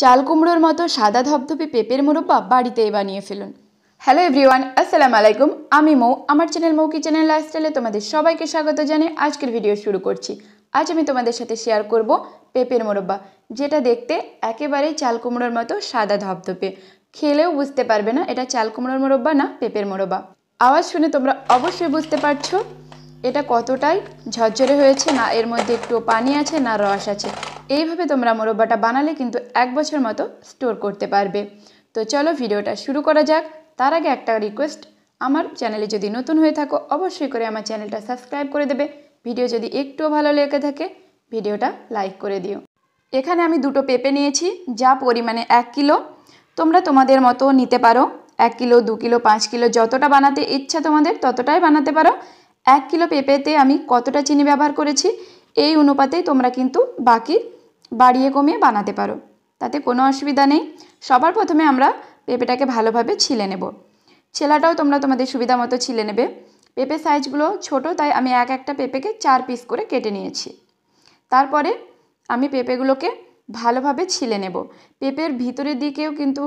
চাল কুমড়োর মতো সাদা ধবধবে পেঁপের মোরব্বা বাড়িতেই বানিয়ে ফেলুন হ্যালো এভরিওয়ান আসসালামু আলাইকুম আমি মৌ আমার চ্যানেল মৌ কিচেনের লাইফস্টাইলে তোমাদের সবাইকে স্বাগত জানিয়ে আজকের ভিডিও শুরু করছি আজ আমি তোমাদের সাথে শেয়ার করব পেঁপের মোরব্বা যেটা দেখতে একেবারেই চাল কুমড়োর মতো সাদা ধবধপে খেলেও বুঝতে পারবে না এটা চাল কুমড়োর মোরব্বা না পেঁপের মোরব্বা আওয়াজ শুনে তোমরা অবশ্যই বুঝতে পারছো এটা কতটাই ঝরঝরে হয়েছে না এর মধ্যে একটু পানি আছে না রস আছে এইভাবে তোমরা মোরব্বাটা বানালে কিন্তু এক বছর মতো স্টোর করতে পারবে তো চলো ভিডিওটা শুরু করা যাক তার আগে একটা রিকোয়েস্ট আমার চ্যানেলে যদি নতুন হয়ে থাকো অবশ্যই করে আমার চ্যানেলটা সাবস্ক্রাইব করে দেবে ভিডিও যদি একটুও ভালো লেগে থাকে ভিডিওটা লাইক করে দিও এখানে আমি দুটো পেঁপে নিয়েছি যা পরিমাণে এক কিলো তোমরা তোমাদের মতো নিতে পারো এক কিলো দু কিলো পাঁচ কিলো যতটা বানাতে ইচ্ছা তোমাদের ততটাই বানাতে পারো এক কিলো পেঁপেতে আমি কতটা চিনি ব্যবহার করেছি এই অনুপাতেই তোমরা কিন্তু বাকি বাড়িয়ে কমিয়ে বানাতে পারো তাতে কোনো অসুবিধা নেই সবার প্রথমে আমরা পেঁপেটাকে ভালোভাবে ছিলে নেব ছেলাটাও তোমরা তোমাদের সুবিধা মতো ছিলে নেবে পেঁপে সাইজগুলো ছোট তাই আমি এক একটা পেঁপেকে চার পিস করে কেটে নিয়েছি তারপরে আমি পেঁপেগুলোকে ভালোভাবে ছিলে নেব পেঁপের ভিতরের দিকেও কিন্তু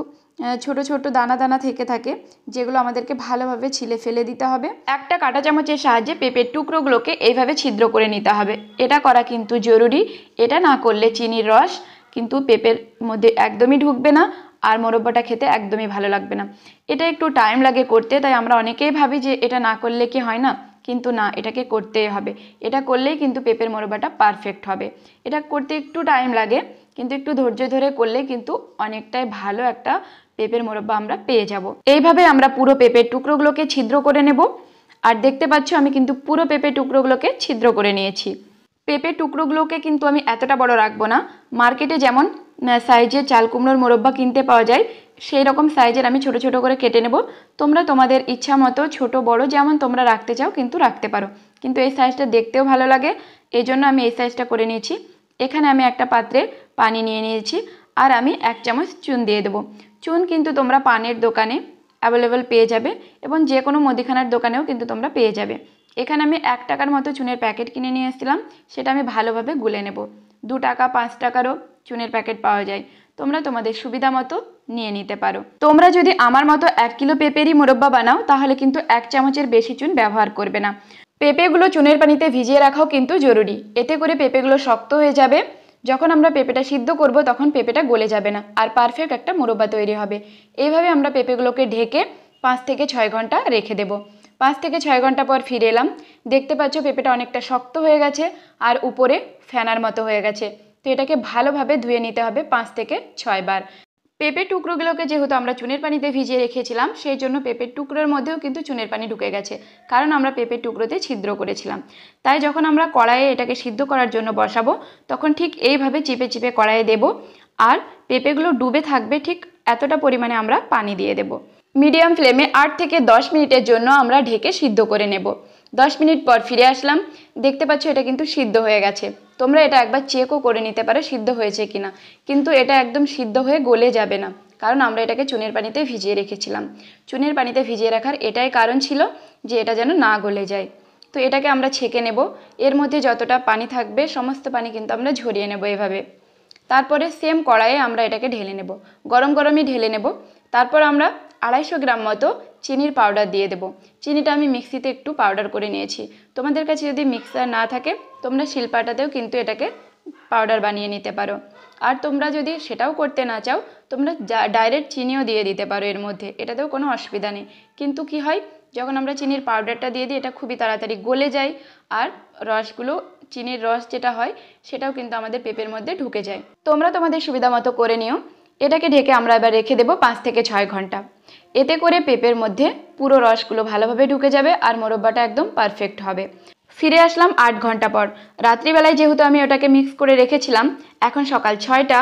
ছোট ছোট দানা দানা থেকে থাকে যেগুলো আমাদেরকে ভালোভাবে ছিলে ফেলে দিতে হবে একটা কাঁটা চামচের সাহায্যে পেঁপের টুকরোগুলোকে এইভাবে ছিদ্র করে নিতে হবে এটা করা কিন্তু জরুরি এটা না করলে চিনির রস কিন্তু পেঁপের মধ্যে একদমই ঢুকবে না আর মোরব্বাটা খেতে একদমই ভালো লাগবে না এটা একটু টাইম লাগে করতে তাই আমরা অনেকেই ভাবি যে এটা না করলে কি হয় না কিন্তু না এটাকে করতেই হবে এটা করলেই কিন্তু পেঁপের মোরব্বাটা পারফেক্ট হবে এটা করতে একটু টাইম লাগে কিন্তু একটু ধৈর্য ধরে করলে কিন্তু অনেকটাই ভালো একটা পেঁপের মোরব্বা আমরা পেয়ে যাব এইভাবে আমরা পুরো পেঁপের টুকরোগুলোকে ছিদ্র করে নেব আর দেখতে পাচ্ছ আমি কিন্তু পুরো পেঁপের টুকরোগুলোকে ছিদ্র করে নিয়েছি পেঁপে টুকরোগুলোকে কিন্তু আমি এতটা বড় রাখবো না মার্কেটে যেমন সাইজে চাল কুমড়োর মোরব্বা কিনতে পাওয়া যায় সেই রকম সাইজের আমি ছোট ছোট করে কেটে নেব তোমরা তোমাদের ইচ্ছা মতো ছোট বড় যেমন তোমরা রাখতে চাও কিন্তু রাখতে পারো কিন্তু এই সাইজটা দেখতেও ভালো লাগে এই জন্য আমি এই সাইজটা করে নিয়েছি এখানে আমি একটা পাত্রে পানি নিয়ে নিয়েছি আর আমি এক চামচ চুন দিয়ে দেবো চুন কিন্তু তোমরা পানের দোকানে অ্যাভেলেবেল পেয়ে যাবে এবং যে কোনো মুদিখানার দোকানেও কিন্তু তোমরা পেয়ে যাবে এখানে আমি এক টাকার মতো চুনের প্যাকেট কিনে নিয়ে এসেছিলাম সেটা আমি ভালোভাবে গুলে নেব দু টাকা পাঁচ টাকারও চুনের প্যাকেট পাওয়া যায় তোমরা তোমাদের সুবিধা মতো নিয়ে নিতে পারো তোমরা যদি আমার মতো এক কিলো পেঁপেরই মোরব্বা বানাও তাহলে কিন্তু এক চামচের বেশি চুন ব্যবহার করবে না পেঁপেগুলো চুনের পানিতে ভিজিয়ে রাখাও কিন্তু জরুরি এতে করে পেঁপেগুলো শক্ত হয়ে যাবে যখন আমরা পেঁপেটা সিদ্ধ করব তখন পেঁপেটা গলে যাবে না আর পারফেক্ট একটা মোরব্বা তৈরি হবে এইভাবে আমরা পেঁপেগুলোকে ঢেকে পাঁচ থেকে ছয় ঘন্টা রেখে দেব পাঁচ থেকে ছয় ঘন্টা পর ফিরে এলাম দেখতে পাচ্ছ পেঁপেটা অনেকটা শক্ত হয়ে গেছে আর উপরে ফ্যানার মতো হয়ে গেছে তো এটাকে ভালোভাবে ধুয়ে নিতে হবে পাঁচ থেকে ছয়বার পেঁপের টুকরোগুলোকে যেহেতু আমরা চুনের পানিতে ভিজিয়ে রেখেছিলাম সেই জন্য পেঁপের টুকরোর মধ্যেও কিন্তু চুনের পানি ঢুকে গেছে কারণ আমরা পেঁপের টুকরোতে ছিদ্র করেছিলাম তাই যখন আমরা কড়াইয়ে এটাকে সিদ্ধ করার জন্য বসাবো তখন ঠিক এইভাবে চিপে চিপে কড়াইয়ে দেব আর পেঁপেগুলো ডুবে থাকবে ঠিক এতটা পরিমাণে আমরা পানি দিয়ে দেব মিডিয়াম ফ্লেমে আট থেকে দশ মিনিটের জন্য আমরা ঢেকে সিদ্ধ করে নেব দশ মিনিট পর ফিরে আসলাম দেখতে পাচ্ছ এটা কিন্তু সিদ্ধ হয়ে গেছে তোমরা এটা একবার চেকও করে নিতে পারো সিদ্ধ হয়েছে কিনা কিন্তু এটা একদম সিদ্ধ হয়ে গলে যাবে না কারণ আমরা এটাকে চুনের পানিতে ভিজিয়ে রেখেছিলাম চুনের পানিতে ভিজিয়ে রাখার এটাই কারণ ছিল যে এটা যেন না গলে যায় তো এটাকে আমরা ছেঁকে নেব এর মধ্যে যতটা পানি থাকবে সমস্ত পানি কিন্তু আমরা ঝরিয়ে নেব এভাবে তারপরে সেম কড়াইয়ে আমরা এটাকে ঢেলে নেব গরম গরমই ঢেলে নেব তারপর আমরা আড়াইশো গ্রাম মতো চিনির পাউডার দিয়ে দেবো চিনিটা আমি মিক্সিতে একটু পাউডার করে নিয়েছি তোমাদের কাছে যদি মিক্সার না থাকে তোমরা শিলপাটাতেও কিন্তু এটাকে পাউডার বানিয়ে নিতে পারো আর তোমরা যদি সেটাও করতে না চাও তোমরা ডাইরেক্ট চিনিও দিয়ে দিতে পারো এর মধ্যে এটাতেও কোনো অসুবিধা নেই কিন্তু কি হয় যখন আমরা চিনির পাউডারটা দিয়ে দিই এটা খুবই তাড়াতাড়ি গলে যায় আর রসগুলো চিনির রস যেটা হয় সেটাও কিন্তু আমাদের পেঁপের মধ্যে ঢুকে যায় তোমরা তোমাদের সুবিধা মতো করে নিও এটাকে ঢেকে আমরা এবার রেখে দেবো পাঁচ থেকে ছয় ঘন্টা এতে করে পেঁপের মধ্যে পুরো রসগুলো ভালোভাবে ঢুকে যাবে আর মোরব্বাটা একদম পারফেক্ট হবে ফিরে আসলাম আট ঘন্টা পর রাত্রিবেলায় যেহেতু আমি ওটাকে মিক্স করে রেখেছিলাম এখন সকাল ছয়টা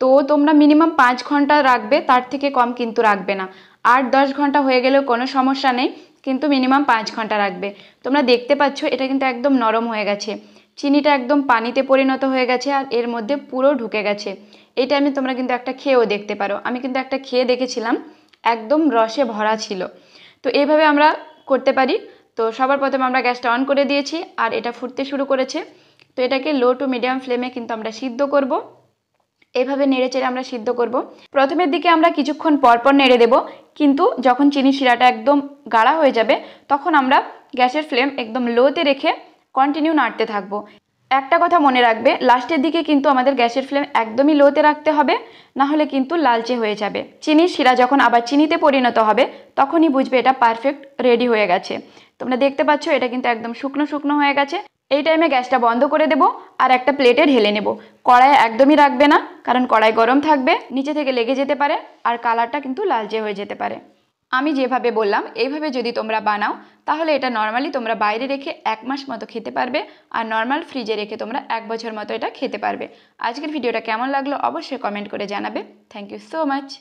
তো তোমরা মিনিমাম পাঁচ ঘন্টা রাখবে তার থেকে কম কিন্তু রাখবে না আট দশ ঘন্টা হয়ে গেলেও কোনো সমস্যা নেই কিন্তু মিনিমাম পাঁচ ঘন্টা রাখবে তোমরা দেখতে পাচ্ছ এটা কিন্তু একদম নরম হয়ে গেছে চিনিটা একদম পানিতে পরিণত হয়ে গেছে আর এর মধ্যে পুরো ঢুকে গেছে এই টাইমে তোমরা কিন্তু একটা খেয়েও দেখতে পারো আমি কিন্তু একটা খেয়ে দেখেছিলাম একদম রসে ভরা ছিল তো এইভাবে আমরা করতে পারি তো সবার প্রথমে আমরা গ্যাসটা অন করে দিয়েছি আর এটা ফুটতে শুরু করেছে তো এটাকে লো টু মিডিয়াম ফ্লেমে কিন্তু আমরা সিদ্ধ করব এভাবে নেড়ে চেড়ে আমরা সিদ্ধ করব প্রথমের দিকে আমরা কিছুক্ষণ পরপর নেড়ে দেব কিন্তু যখন চিনি শিরাটা একদম গাঢ়া হয়ে যাবে তখন আমরা গ্যাসের ফ্লেম একদম লোতে রেখে কন্টিনিউ নাড়তে থাকবো একটা কথা মনে রাখবে লাস্টের দিকে কিন্তু আমাদের গ্যাসের ফ্লেম একদমই লোতে রাখতে হবে না হলে কিন্তু লালচে হয়ে যাবে চিনির শিরা যখন আবার চিনিতে পরিণত হবে তখনই বুঝবে এটা পারফেক্ট রেডি হয়ে গেছে তোমরা দেখতে পাচ্ছ এটা কিন্তু একদম শুকনো শুকনো হয়ে গেছে এই টাইমে গ্যাসটা বন্ধ করে দেব আর একটা প্লেটে ঢেলে নেব কড়াই একদমই রাখবে না কারণ কড়াই গরম থাকবে নিচে থেকে লেগে যেতে পারে আর কালারটা কিন্তু লালচে হয়ে যেতে পারে আমি যেভাবে বললাম এইভাবে যদি তোমরা বানাও তাহলে এটা নর্মালি তোমরা বাইরে রেখে এক মাস মতো খেতে পারবে আর নর্মাল ফ্রিজে রেখে তোমরা এক বছর মতো এটা খেতে পারবে আজকের ভিডিওটা কেমন লাগলো অবশ্যই কমেন্ট করে জানাবে থ্যাংক ইউ সো মাচ